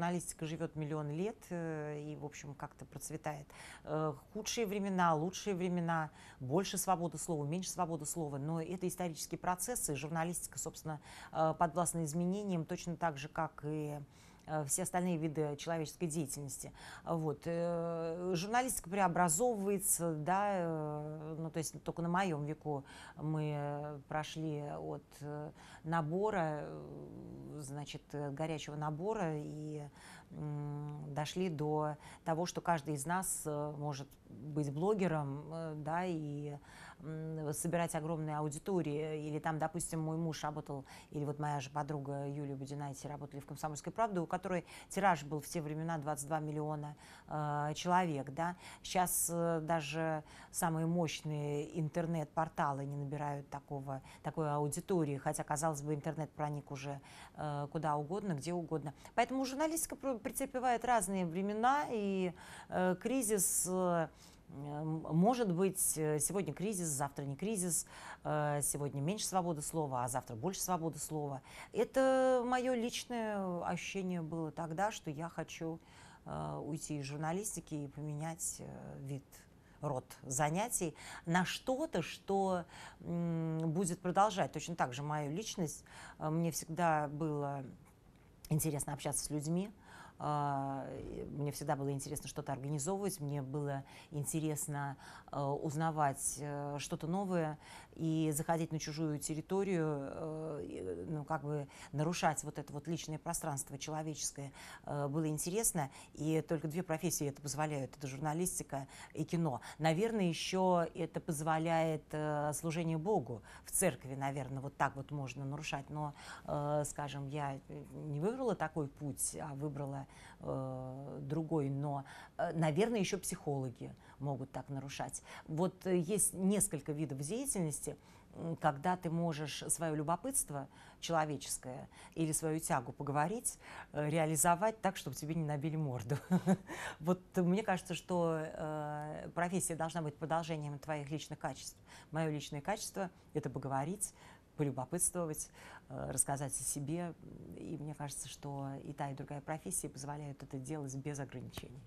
журналистика живет миллион лет э, и, в общем, как-то процветает. Э, худшие времена, лучшие времена, больше свободы слова, меньше свободы слова, но это исторические процессы, журналистика, собственно, э, подвластна изменениям точно так же, как и все остальные виды человеческой деятельности. Вот. Журналистика преобразовывается, да, ну, то есть только на моем веку мы прошли от э, набора, э, значит, э, горячего набора и дошли до того, что каждый из нас может быть блогером, да, и собирать огромные аудитории. Или там, допустим, мой муж работал, или вот моя же подруга Юлия Будинайте работали в «Комсомольской правде», у которой тираж был в те времена 22 миллиона э, человек, да. Сейчас э, даже самые мощные интернет-порталы не набирают такого такой аудитории, хотя, казалось бы, интернет проник уже э, куда угодно, где угодно. Поэтому журналистика претерпевает разные времена, и э, кризис... Э, может быть, э, сегодня кризис, завтра не кризис, э, сегодня меньше свободы слова, а завтра больше свободы слова. Это мое личное ощущение было тогда, что я хочу э, уйти из журналистики и поменять вид род занятий на что-то, что будет продолжать. Точно так же мою личность. Э, мне всегда было интересно общаться с людьми, а, мне всегда было интересно что-то организовывать, мне было интересно э, узнавать э, что-то новое и заходить на чужую территорию, э, ну, как бы нарушать вот это вот личное пространство человеческое было интересно. И только две профессии это позволяют. Это журналистика и кино. Наверное, еще это позволяет служение Богу в церкви, наверное, вот так вот можно нарушать. Но, скажем, я не выбрала такой путь, а выбрала э, другой, но, э, наверное, еще психологи могут так нарушать. Вот э, есть несколько видов деятельности, когда ты можешь свое любопытство человеческое или свою тягу поговорить, э, реализовать так, чтобы тебе не набили морду. Вот мне кажется, что профессия должна быть продолжением твоих личных качеств. Мое личное качество — это поговорить, полюбопытствовать, э, рассказать о себе. И мне кажется, что и та, и другая профессия позволяют это делать без ограничений.